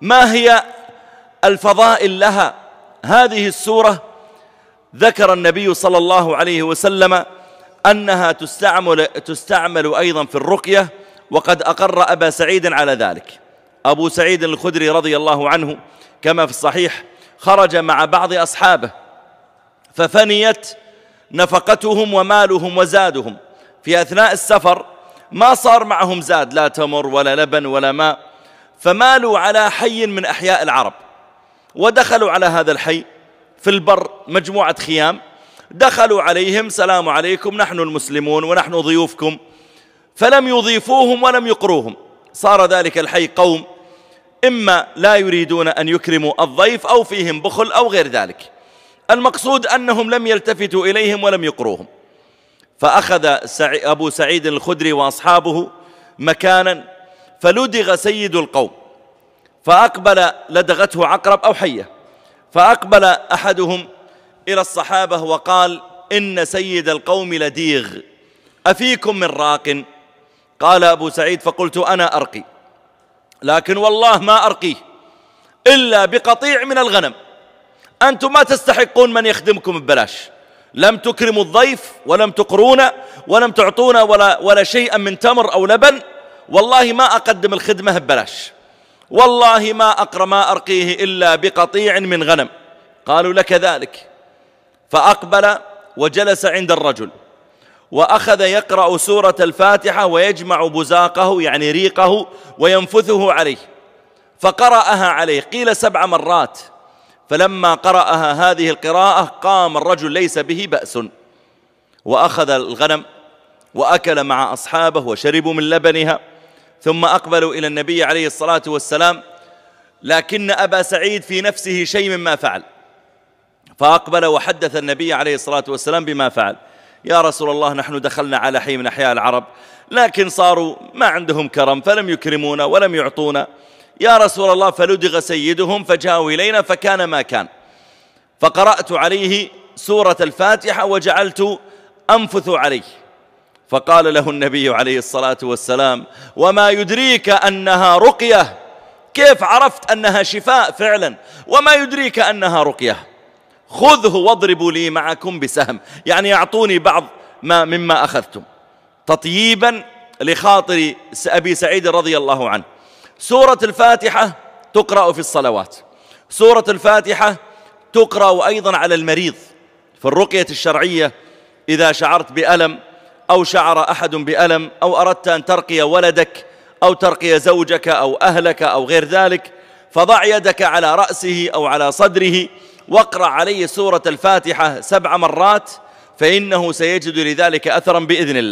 ما هي الفضائل لها هذه السورة ذكر النبي صلى الله عليه وسلم أنها تستعمل, تستعمل أيضا في الرقية وقد أقر أبا سعيد على ذلك أبو سعيد الخدري رضي الله عنه كما في الصحيح خرج مع بعض أصحابه ففنيت نفقتهم ومالهم وزادهم في أثناء السفر ما صار معهم زاد لا تمر ولا لبن ولا ماء فمالوا على حي من أحياء العرب ودخلوا على هذا الحي في البر مجموعة خيام دخلوا عليهم سلام عليكم نحن المسلمون ونحن ضيوفكم فلم يضيفوهم ولم يقروهم صار ذلك الحي قوم إما لا يريدون أن يكرموا الضيف أو فيهم بخل أو غير ذلك المقصود أنهم لم يلتفتوا إليهم ولم يقروهم فأخذ أبو سعيد الخدري وأصحابه مكانا فلدغ سيد القوم فأقبل لدغته عقرب أو حية فأقبل أحدهم إلى الصحابة وقال إن سيد القوم لديغ أفيكم من راق قال أبو سعيد فقلت أنا أرقي لكن والله ما أرقيه إلا بقطيع من الغنم أنتم ما تستحقون من يخدمكم ببلاش لم تكرموا الضيف ولم تقرونا ولم تعطونا ولا, ولا شيئا من تمر أو لبن والله ما أقدم الخدمة ببلاش والله ما أقر ما أرقيه إلا بقطيع من غنم قالوا لك ذلك فأقبل وجلس عند الرجل وأخذ يقرأ سورة الفاتحة ويجمع بزاقه يعني ريقه وينفثه عليه فقرأها عليه قيل سبع مرات فلما قرأها هذه القراءة قام الرجل ليس به بأس وأخذ الغنم وأكل مع أصحابه وشربوا من لبنها ثم أقبلوا إلى النبي عليه الصلاة والسلام لكن أبا سعيد في نفسه شيء مما فعل فأقبل وحدث النبي عليه الصلاة والسلام بما فعل يا رسول الله نحن دخلنا على حي من أحياء العرب لكن صاروا ما عندهم كرم فلم يكرمونا ولم يعطونا يا رسول الله فلدغ سيدهم فجاءوا إلينا فكان ما كان فقرأت عليه سورة الفاتحة وجعلت أنفث عليه فقال له النبي عليه الصلاة والسلام وما يدريك أنها رقية كيف عرفت أنها شفاء فعلا وما يدريك أنها رقية خذه واضربوا لي معكم بسهم يعني أعطوني بعض ما مما أخذتم تطييبا لخاطر أبي سعيد رضي الله عنه سورة الفاتحة تقرأ في الصلوات سورة الفاتحة تقرأ أيضا على المريض في الرقية الشرعية إذا شعرت بألم أو شعر أحد بألم أو أردت أن ترقي ولدك أو ترقي زوجك أو أهلك أو غير ذلك فضع يدك على رأسه أو على صدره واقرأ عليه سورة الفاتحة سبع مرات فإنه سيجد لذلك أثرا بإذن الله